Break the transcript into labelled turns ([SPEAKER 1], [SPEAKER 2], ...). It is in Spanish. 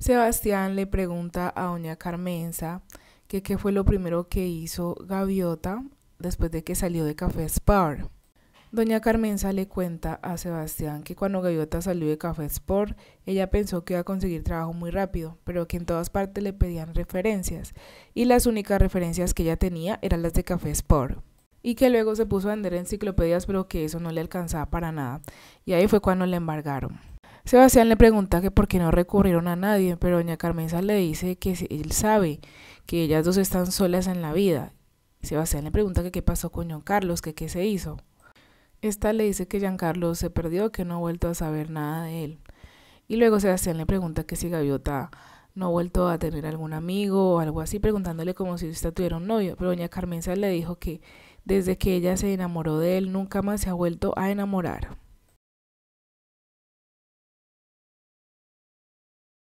[SPEAKER 1] Sebastián le pregunta a doña Carmenza que qué fue lo primero que hizo Gaviota después de que salió de Café Sport. Doña Carmenza le cuenta a Sebastián que cuando Gaviota salió de Café Sport, ella pensó que iba a conseguir trabajo muy rápido, pero que en todas partes le pedían referencias, y las únicas referencias que ella tenía eran las de Café Sport. Y que luego se puso a vender enciclopedias, pero que eso no le alcanzaba para nada, y ahí fue cuando le embargaron. Sebastián le pregunta que por qué no recurrieron a nadie, pero doña Carmenza le dice que él sabe que ellas dos están solas en la vida. Sebastián le pregunta que qué pasó con John Carlos, que qué se hizo. Esta le dice que Juan Carlos se perdió, que no ha vuelto a saber nada de él. Y luego Sebastián le pregunta que si Gaviota no ha vuelto a tener algún amigo o algo así, preguntándole como si usted tuviera un novio. Pero doña Carmenza le dijo que desde que ella se enamoró de él, nunca más se ha vuelto a
[SPEAKER 2] enamorar.